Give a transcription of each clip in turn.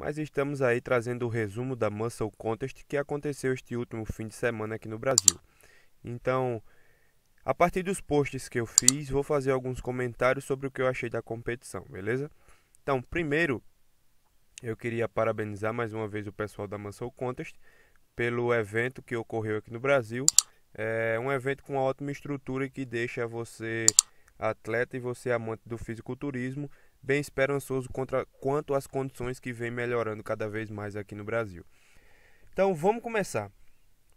mas estamos aí trazendo o resumo da Muscle Contest que aconteceu este último fim de semana aqui no Brasil. Então, a partir dos posts que eu fiz, vou fazer alguns comentários sobre o que eu achei da competição, beleza? Então, primeiro, eu queria parabenizar mais uma vez o pessoal da Muscle Contest pelo evento que ocorreu aqui no Brasil. É um evento com uma ótima estrutura que deixa você atleta e você amante do fisiculturismo bem esperançoso contra, quanto às condições que vem melhorando cada vez mais aqui no Brasil. Então vamos começar.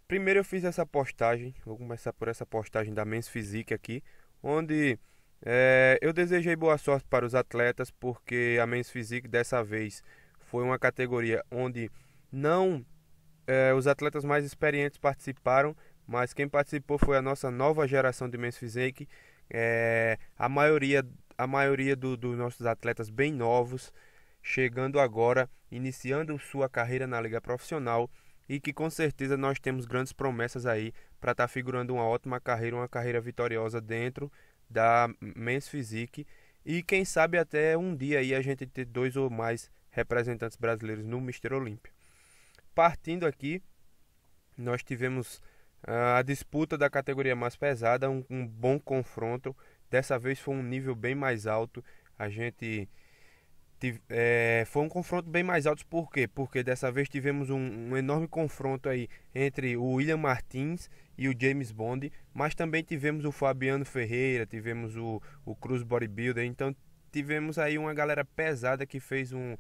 Primeiro eu fiz essa postagem, vou começar por essa postagem da Men's Physique aqui, onde é, eu desejei boa sorte para os atletas, porque a Men's Physique dessa vez foi uma categoria onde não é, os atletas mais experientes participaram, mas quem participou foi a nossa nova geração de Men's Physique, é, a maioria a maioria dos do nossos atletas bem novos, chegando agora, iniciando sua carreira na liga profissional e que com certeza nós temos grandes promessas aí para estar tá figurando uma ótima carreira, uma carreira vitoriosa dentro da Men's Physique e quem sabe até um dia aí a gente ter dois ou mais representantes brasileiros no Mister Olímpia. Partindo aqui, nós tivemos ah, a disputa da categoria mais pesada, um, um bom confronto Dessa vez foi um nível bem mais alto. A gente tive, é, foi um confronto bem mais alto. Por quê? Porque dessa vez tivemos um, um, enorme confronto aí entre o William Martins e o James Bond. Mas também tivemos o Fabiano Ferreira, tivemos o, o Cruz Bodybuilder. Então tivemos aí uma galera pesada que fez um,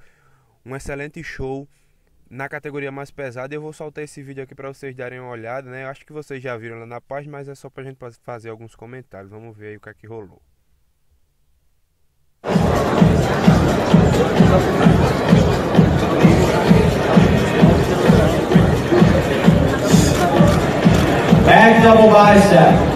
um excelente show na categoria mais pesada. Eu vou soltar esse vídeo aqui para vocês darem uma olhada, né? Eu acho que vocês já viram lá na página, mas é só pra gente fazer alguns comentários. Vamos ver aí o que é que rolou. Back double bicep.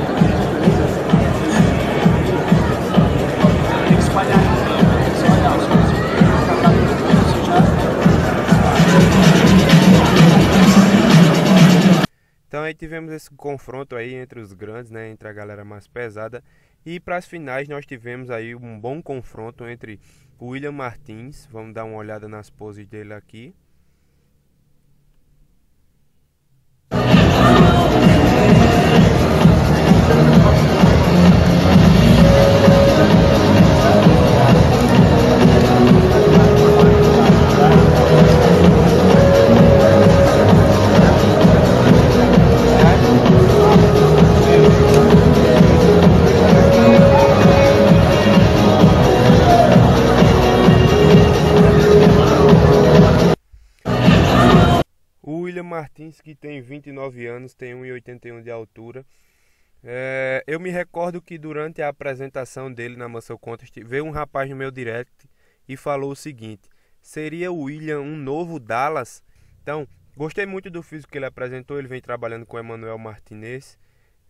Então aí tivemos esse confronto aí entre os grandes, né, entre a galera mais pesada. E para as finais nós tivemos aí um bom confronto entre William Martins, vamos dar uma olhada nas poses dele aqui. Martins, que tem 29 anos, tem 1,81 de altura. É, eu me recordo que durante a apresentação dele na Muscle Contest, veio um rapaz no meu direct e falou o seguinte: seria o William um novo Dallas? Então, gostei muito do físico que ele apresentou. Ele vem trabalhando com o Emanuel Martinez,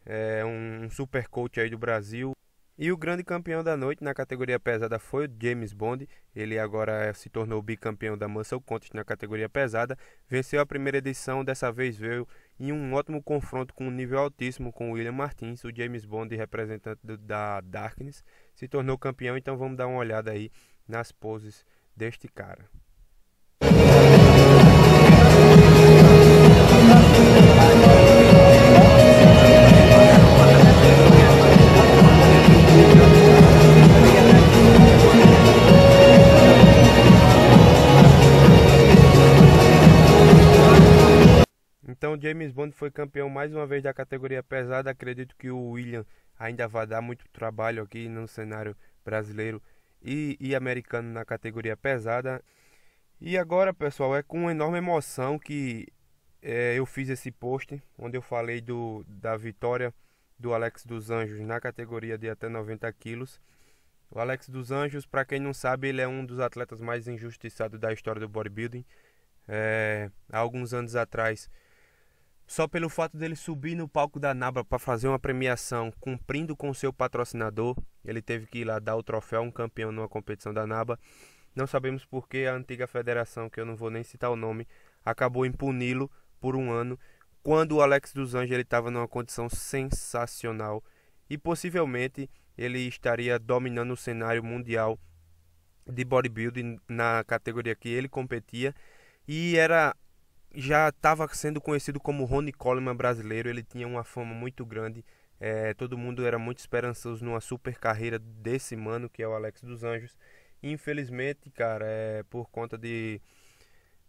é um super coach aí do Brasil. E o grande campeão da noite na categoria pesada foi o James Bond. Ele agora é, se tornou bicampeão da Muscle Contest na categoria pesada. Venceu a primeira edição, dessa vez veio em um ótimo confronto com um nível altíssimo com o William Martins. O James Bond, representante da Darkness, se tornou campeão. Então vamos dar uma olhada aí nas poses deste cara. mais uma vez da categoria pesada. Acredito que o William ainda vai dar muito trabalho aqui no cenário brasileiro e, e americano na categoria pesada. E agora, pessoal, é com enorme emoção que é, eu fiz esse post onde eu falei do, da vitória do Alex dos Anjos na categoria de até 90 quilos. O Alex dos Anjos, para quem não sabe, ele é um dos atletas mais injustiçados da história do bodybuilding. É, há alguns anos atrás, só pelo fato dele subir no palco da Naba para fazer uma premiação, cumprindo com seu patrocinador, ele teve que ir lá dar o troféu a um campeão numa competição da Naba. Não sabemos por que a antiga federação, que eu não vou nem citar o nome, acabou em puni-lo por um ano, quando o Alex dos Anjos ele estava numa condição sensacional e possivelmente ele estaria dominando o cenário mundial de bodybuilding na categoria que ele competia e era já estava sendo conhecido como Ronnie Coleman brasileiro, ele tinha uma fama muito grande. É, todo mundo era muito esperançoso numa super carreira desse mano que é o Alex dos Anjos. Infelizmente, cara, é, por conta de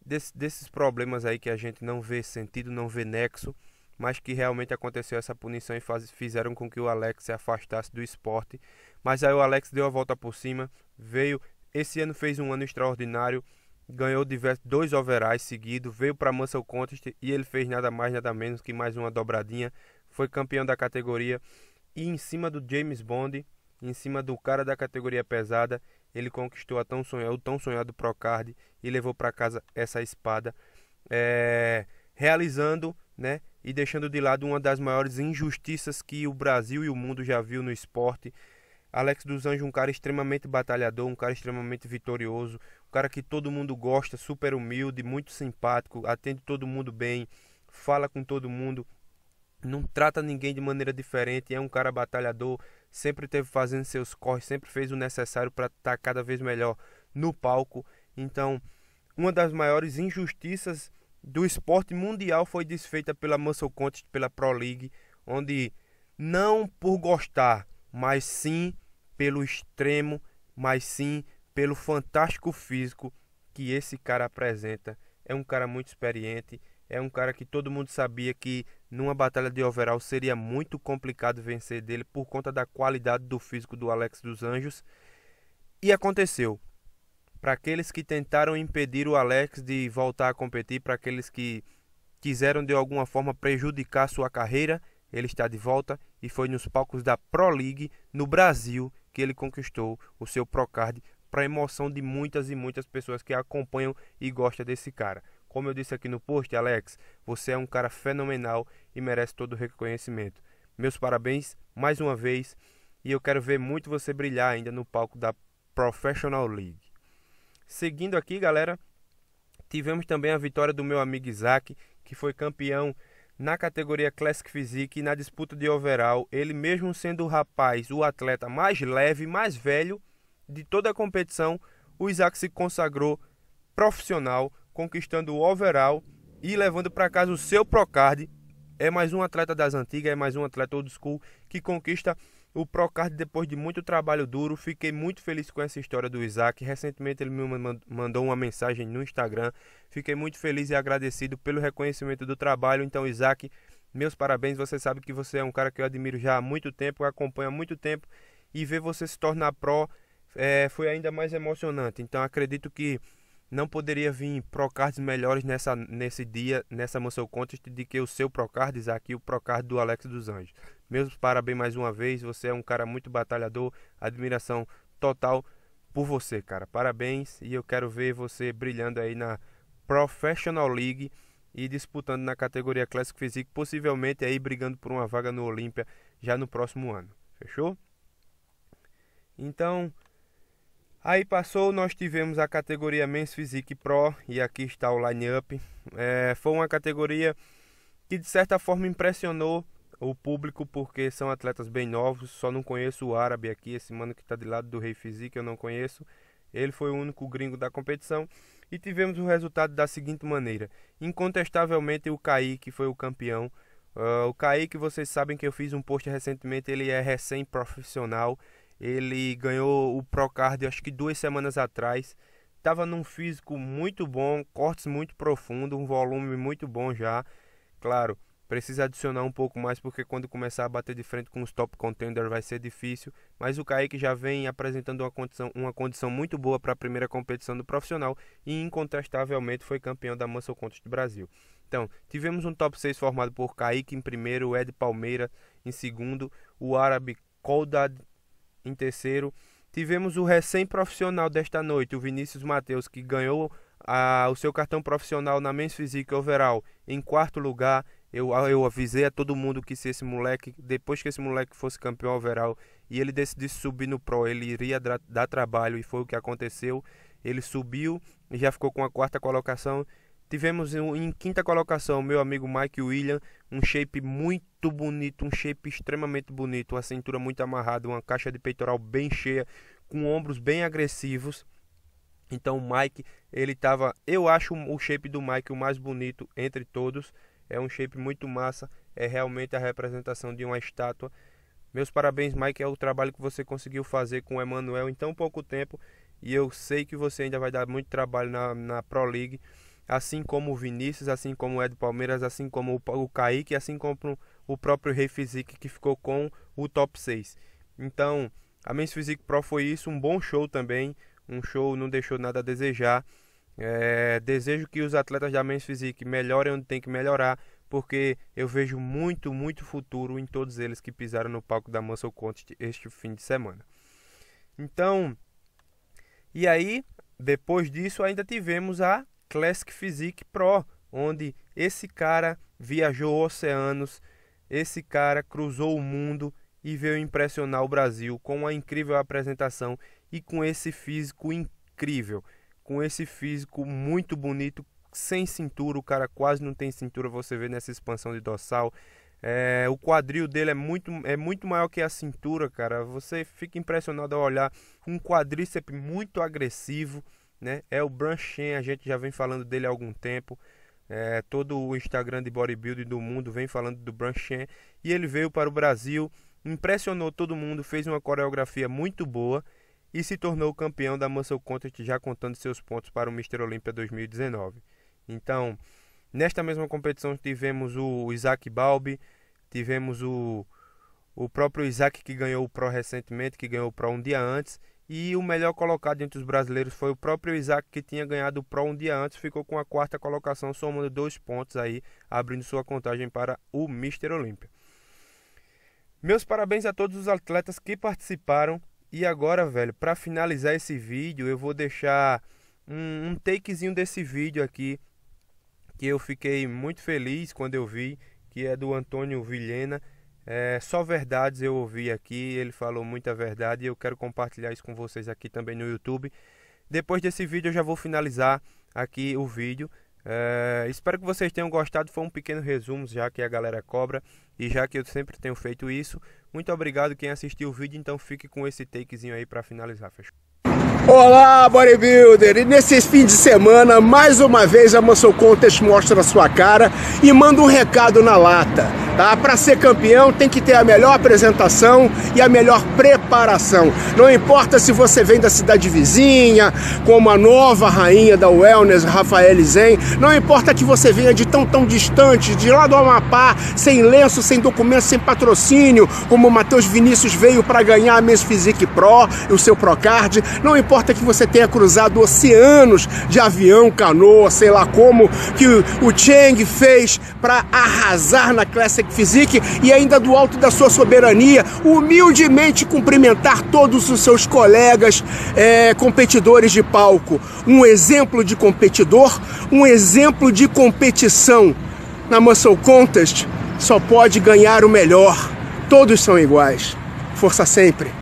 desse, desses problemas aí que a gente não vê sentido, não vê nexo, mas que realmente aconteceu essa punição e faz, fizeram com que o Alex se afastasse do esporte. Mas aí o Alex deu a volta por cima, veio. Esse ano fez um ano extraordinário ganhou diversos, dois overais seguidos, veio para Mansell Contest e ele fez nada mais, nada menos que mais uma dobradinha. Foi campeão da categoria e em cima do James Bond, em cima do cara da categoria pesada, ele conquistou tão sonhado, o tão sonhado Procard e levou para casa essa espada, é, realizando né, e deixando de lado uma das maiores injustiças que o Brasil e o mundo já viu no esporte Alex dos Anjos, um cara extremamente batalhador, um cara extremamente vitorioso, um cara que todo mundo gosta, super humilde, muito simpático, atende todo mundo bem, fala com todo mundo, não trata ninguém de maneira diferente, é um cara batalhador, sempre teve fazendo seus corres, sempre fez o necessário para estar tá cada vez melhor no palco. Então, uma das maiores injustiças do esporte mundial foi desfeita pela Muscle Contest, pela Pro League, onde não por gostar mas sim pelo extremo, mas sim pelo fantástico físico que esse cara apresenta. É um cara muito experiente, é um cara que todo mundo sabia que numa batalha de overall seria muito complicado vencer dele por conta da qualidade do físico do Alex dos Anjos. E aconteceu. Para aqueles que tentaram impedir o Alex de voltar a competir, para aqueles que quiseram de alguma forma prejudicar sua carreira, ele está de volta, e foi nos palcos da Pro League no Brasil que ele conquistou o seu Procard para emoção de muitas e muitas pessoas que acompanham e gostam desse cara. Como eu disse aqui no post, Alex, você é um cara fenomenal e merece todo o reconhecimento. Meus parabéns mais uma vez e eu quero ver muito você brilhar ainda no palco da Professional League. Seguindo aqui, galera, tivemos também a vitória do meu amigo Isaac, que foi campeão na categoria Classic Physique e na disputa de overall, ele mesmo sendo o rapaz, o atleta mais leve, mais velho de toda a competição, o Isaac se consagrou profissional, conquistando o overall e levando para casa o seu Procard. É mais um atleta das antigas, é mais um atleta old school que conquista o Procard, depois de muito trabalho duro, fiquei muito feliz com essa história do Isaac. Recentemente ele me mandou uma mensagem no Instagram. Fiquei muito feliz e agradecido pelo reconhecimento do trabalho. Então, Isaac, meus parabéns. Você sabe que você é um cara que eu admiro já há muito tempo, acompanho há muito tempo. E ver você se tornar pró é, foi ainda mais emocionante. Então, acredito que não poderia vir procards melhores nessa, nesse dia, nessa Mansell Contest, de que o seu procard, aqui o procard do Alex dos Anjos. Meus parabéns mais uma vez, você é um cara muito batalhador, admiração total por você, cara. Parabéns e eu quero ver você brilhando aí na Professional League e disputando na categoria Classic Physique, possivelmente aí brigando por uma vaga no Olímpia já no próximo ano. Fechou? Então, Aí passou, nós tivemos a categoria Men's Physique Pro e aqui está o line-up. É, foi uma categoria que de certa forma impressionou o público porque são atletas bem novos. Só não conheço o árabe aqui, esse mano que está de lado do Rei Physique eu não conheço. Ele foi o único gringo da competição e tivemos o resultado da seguinte maneira: incontestavelmente o Kaique foi o campeão. Uh, o Kaique, vocês sabem que eu fiz um post recentemente, ele é recém-profissional ele ganhou o Procard acho que duas semanas atrás. Estava num físico muito bom, cortes muito profundo, um volume muito bom já. Claro, precisa adicionar um pouco mais porque quando começar a bater de frente com os top contenders vai ser difícil. Mas o Kaique já vem apresentando uma condição, uma condição muito boa para a primeira competição do profissional e incontestavelmente foi campeão da Muscle Contest do Brasil. Então, tivemos um top 6 formado por Kaique em primeiro, Ed Palmeira em segundo, o árabe Koldad em terceiro, tivemos o recém-profissional desta noite, o Vinícius Mateus, que ganhou a, o seu cartão profissional na Men's Physique Overall em quarto lugar. Eu, eu avisei a todo mundo que se esse moleque, depois que esse moleque fosse campeão overall e ele decidisse subir no Pro, ele iria dar trabalho e foi o que aconteceu. Ele subiu e já ficou com a quarta colocação Tivemos em quinta colocação meu amigo Mike William, um shape muito bonito, um shape extremamente bonito, uma cintura muito amarrada, uma caixa de peitoral bem cheia, com ombros bem agressivos. Então o Mike, ele estava eu acho o shape do Mike o mais bonito entre todos. É um shape muito massa, é realmente a representação de uma estátua. Meus parabéns, Mike, é o trabalho que você conseguiu fazer com o Emanuel em tão pouco tempo. E eu sei que você ainda vai dar muito trabalho na, na Pro League assim como o Vinícius, assim como o Ed Palmeiras, assim como o Kaique, assim como o próprio Rei Physique que ficou com o top 6. Então, a Men's Physique Pro foi isso, um bom show também, um show não deixou nada a desejar. É, desejo que os atletas da Men's Physique melhorem onde tem que melhorar, porque eu vejo muito, muito futuro em todos eles que pisaram no palco da Muscle Contest este fim de semana. Então, e aí, depois disso ainda tivemos a Classic Physique Pro, onde esse cara viajou oceanos, esse cara cruzou o mundo e veio impressionar o Brasil com uma incrível apresentação e com esse físico incrível, com esse físico muito bonito, sem cintura, o cara quase não tem cintura, você vê nessa expansão de dorsal. É, o quadril dele é muito, é muito maior que a cintura, cara. Você fica impressionado ao olhar um quadríceps muito agressivo né? É o Branchen, a gente já vem falando dele há algum tempo. É, todo o Instagram de bodybuilding do mundo vem falando do Branchen E ele veio para o Brasil, impressionou todo mundo, fez uma coreografia muito boa e se tornou campeão da Muscle Contest, já contando seus pontos para o Mr. Olímpia 2019. Então, nesta mesma competição tivemos o Isaac Balbi, tivemos o, o próprio Isaac que ganhou o Pro recentemente, que ganhou o Pro um dia antes, e o melhor colocado entre os brasileiros foi o próprio Isaac, que tinha ganhado o Pro um dia antes, ficou com a quarta colocação, somando dois pontos aí, abrindo sua contagem para o Mr. Olímpia. Meus parabéns a todos os atletas que participaram. E agora, velho, para finalizar esse vídeo, eu vou deixar um, um takezinho desse vídeo aqui, que eu fiquei muito feliz quando eu vi, que é do Antônio Vilhena. É, só verdades eu ouvi aqui, ele falou muita verdade e eu quero compartilhar isso com vocês aqui também no YouTube. Depois desse vídeo eu já vou finalizar aqui o vídeo. É, espero que vocês tenham gostado. Foi um pequeno resumo, já que a galera cobra e já que eu sempre tenho feito isso. Muito obrigado quem assistiu o vídeo. Então fique com esse takezinho aí para finalizar. Fechou? Olá, bodybuilder! E nesse fim de semana, mais uma vez a Muscle Contest mostra a sua cara e manda um recado na lata. Tá? Para ser campeão tem que ter a melhor apresentação e a melhor preparação. Não importa se você vem da cidade vizinha, como a nova rainha da wellness, Rafael Zen, não importa que você venha de tão tão distante, de lá do Amapá, sem lenço, sem documento, sem patrocínio, como o Matheus Vinícius veio para ganhar a Miss Physique Pro e o seu Procard, não importa que você tenha cruzado oceanos de avião, canoa, sei lá como, que o Cheng fez para arrasar na Classic Fizik e ainda do alto da sua soberania, humildemente cumprimentar todos os seus colegas é, competidores de palco. Um exemplo de competidor, um exemplo de competição. Na Muscle Contest só pode ganhar o melhor. Todos são iguais. Força sempre!